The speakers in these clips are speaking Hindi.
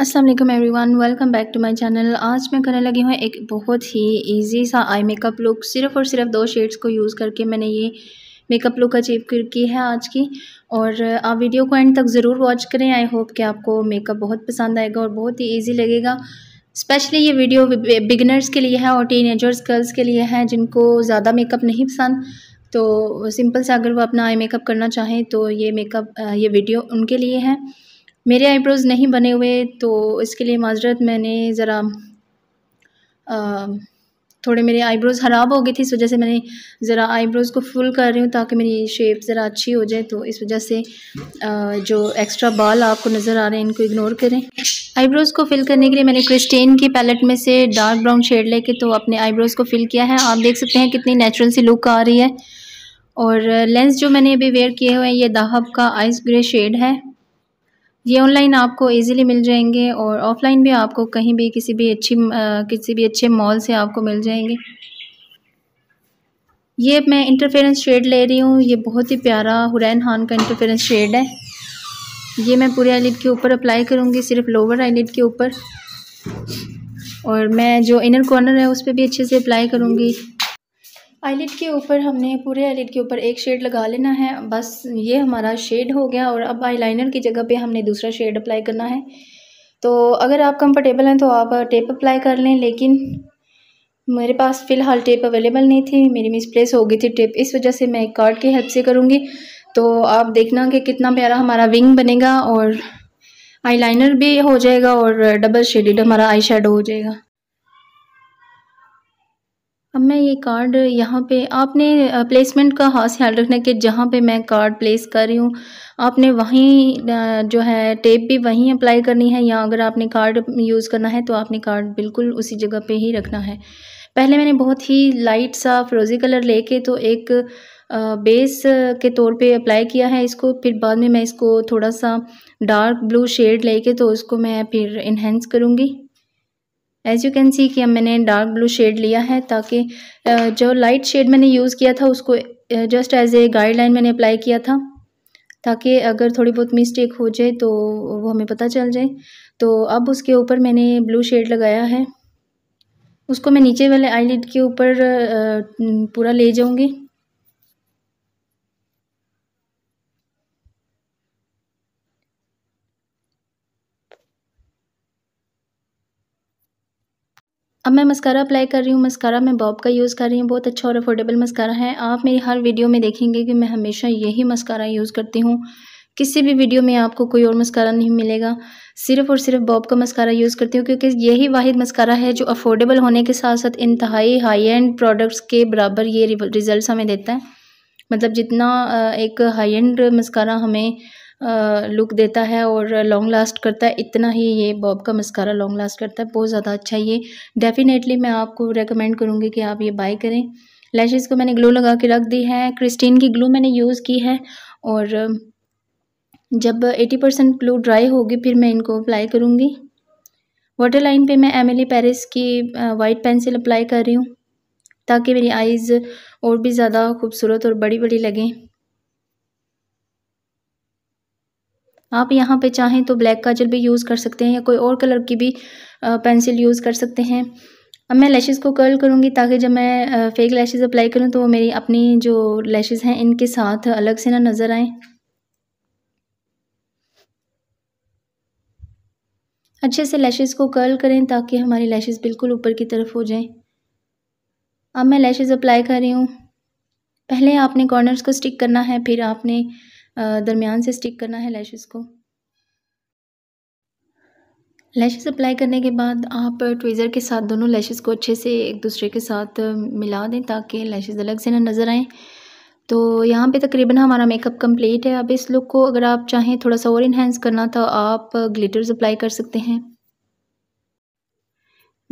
Aslam every one welcome back to my channel आज मैं करने लगी हूँ एक बहुत ही ईजी सा आई मेकअप लुक सिर्फ़ और सिर्फ दो शेड्स को यूज़ करके मैंने ये मेकअप लुक अचीव की है आज की और आप वीडियो को एंड तक ज़रूर वॉच करें आई होप कि आपको मेकअप बहुत पसंद आएगा और बहुत ही ईजी लगेगा स्पेशली ये वीडियो बिगनर्स के लिए है और एजर्स गर्ल्स के लिए है जिनको ज़्यादा मेकअप नहीं पसंद तो सिंपल से अगर वो अपना आई मेकअप करना चाहें तो ये मेकअप ये वीडियो उनके लिए है मेरे आईब्रोज़ नहीं बने हुए तो इसके लिए माजरत मैंने ज़रा थोड़े मेरे आईब्रोज़ ख़राब हो गए थे इस वजह से मैंने ज़रा आईब्रोज़ को फुल कर रही हूँ ताकि मेरी शेप ज़रा अच्छी हो जाए तो इस वजह से जो एक्स्ट्रा बाल आपको नज़र आ रहे हैं इनको इग्नोर करें आईब्रोज़ को फिल करने के लिए मैंने क्रिस्टेन की पैलेट में से डार्क ब्राउन शेड लेके तो अपने आईब्रोज़ को फिल किया है आप देख सकते हैं कितनी नेचुरल सी लुक आ रही है और लेंस जो मैंने अभी वेयर किए हुए हैं ये दाहब का आइस ग्रे शेड है ये ऑनलाइन आपको इजीली मिल जाएंगे और ऑफलाइन भी आपको कहीं भी किसी भी अच्छी किसी भी अच्छे मॉल से आपको मिल जाएंगे ये मैं इंटरफेरेंस शेड ले रही हूँ ये बहुत ही प्यारा हुरैन खान का इंटरफेरेंस शेड है ये मैं पूरे आईलिड के ऊपर अप्लाई करूँगी सिर्फ लोअर आईलिड के ऊपर और मैं जो इनर कॉर्नर है उस पर भी अच्छे से अप्लाई करूँगी आईलिट के ऊपर हमने पूरे आईलिट के ऊपर एक शेड लगा लेना है बस ये हमारा शेड हो गया और अब आईलाइनर की जगह पे हमने दूसरा शेड अप्लाई करना है तो अगर आप कंफर्टेबल हैं तो आप टेप अप्लाई कर लें लेकिन मेरे पास फ़िलहाल टेप अवेलेबल नहीं थी मेरी मिसप्लेस हो गई थी टेप इस वजह से मैं एक कार्ड की हेल्प से करूँगी तो आप देखना कि कितना प्यारा हमारा विंग बनेगा और आई भी हो जाएगा और डबल शेडेड हमारा आई हो जाएगा अब मैं ये कार्ड यहाँ पे आपने प्लेसमेंट का खास ख्याल रखना कि जहाँ पे मैं कार्ड प्लेस कर रही हूँ आपने वहीं जो है टेप भी वहीं अप्लाई करनी है या अगर आपने कार्ड यूज़ करना है तो आपने कार्ड बिल्कुल उसी जगह पे ही रखना है पहले मैंने बहुत ही लाइट सा फ्रोज़ी कलर लेके तो एक बेस के तौर पे अप्लाई किया है इसको फिर बाद में मैं इसको थोड़ा सा डार्क ब्लू शेड लेके तो उसको मैं फिर इन्हेंस करूँगी एज यू कैन सी कि मैंने डार्क ब्लू शेड लिया है ताकि जो लाइट शेड मैंने यूज़ किया था उसको जस्ट एज ए गाइडलाइन मैंने अप्लाई किया था ताकि अगर थोड़ी बहुत मिस्टेक हो जाए तो वो हमें पता चल जाए तो अब उसके ऊपर मैंने ब्लू शेड लगाया है उसको मैं नीचे वाले आईलिड के ऊपर पूरा ले जाऊँगी अब मैं मस्कारा अप्लाई कर रही हूँ मस्कारा मैं बॉब का यूज़ कर रही हूँ बहुत अच्छा और अफोर्डेबल मस्कारा है आप मेरी हर वीडियो में देखेंगे कि मैं हमेशा यही मस्कारा यूज़ करती हूँ किसी भी वीडियो में आपको कोई और मस्कारा नहीं मिलेगा सिर्फ और सिर्फ बॉब का मस्कारा यूज़ करती हूँ क्योंकि यही वाद मस्कारा है जो अफोर्डेबल होने के साथ साथ इंतहाई हाई एंड प्रोडक्ट्स के बराबर ये रिजल्ट हमें देता है मतलब जितना एक हाई एंड मस्कारा हमें लुक देता है और लॉन्ग लास्ट करता है इतना ही ये बॉब का मस्कारा लॉन्ग लास्ट करता है बहुत ज़्यादा अच्छा ये डेफ़िनेटली मैं आपको रिकमेंड करूँगी कि आप ये बाई करें लैशेज़ को मैंने ग्लू लगा के रख दी है क्रिस्टीन की ग्लू मैंने यूज़ की है और जब 80 परसेंट ग्लू ड्राई होगी फिर मैं इनको अप्लाई करूँगी वाटर लाइन पर मैं एमिली पेरिस की वाइट पेंसिल अप्लाई कर रही हूँ ताकि मेरी आइज़ और भी ज़्यादा खूबसूरत और बड़ी बड़ी लगें आप यहाँ पे चाहें तो ब्लैक काजल भी यूज़ कर सकते हैं या कोई और कलर की भी पेंसिल यूज़ कर सकते हैं अब मैं लैशेज़ को कर्ल करूँगी ताकि जब मैं फेक लैशेज़ अप्लाई करूँ तो वो मेरी अपनी जो लैशेज़ हैं इनके साथ अलग से ना नज़र आएँ अच्छे से लैशेज़ को कर्ल करें ताकि हमारी लैशेस बिल्कुल ऊपर की तरफ हो जाएं अब मैं लैशेस अप्लाई कर रही हूँ पहले आपने कॉर्नर्स को स्टिक करना है फिर आपने दरमियान से स्टिक करना है लैशेस को लैशेस अप्लाई करने के बाद आप ट्वीज़र के साथ दोनों लैशेस को अच्छे से एक दूसरे के साथ मिला दें ताकि लैशेस अलग से ना नज़र आएँ तो यहाँ पे तकरीबन हमारा मेकअप कंप्लीट है अब इस लुक को अगर आप चाहें थोड़ा सा और इन्हेंस करना तो आप ग्लिटर्स अप्लाई कर सकते हैं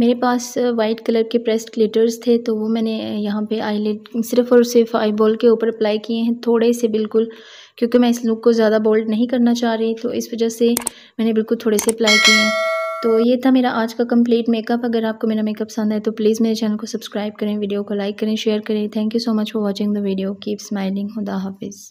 मेरे पास वाइट कलर के प्रेस्ड ग्लिटर्स थे तो वो मैंने यहाँ पे आईलेट सिर्फ और सिर्फ आई बॉल के ऊपर अप्लाई किए हैं थोड़े से बिल्कुल क्योंकि मैं इस लुक को ज़्यादा बोल्ड नहीं करना चाह रही तो इस वजह से मैंने बिल्कुल थोड़े से अप्लाई किए हैं तो ये था मेरा आज का कंप्लीट मेकअप अगर आपको मेरा मेकअप पसंद है तो प्लीज़ मेरे चैनल को सब्सक्राइब करें वीडियो को लाइक करें शेयर करें thank you so much for watching the video keep smiling खुदा हाफिज़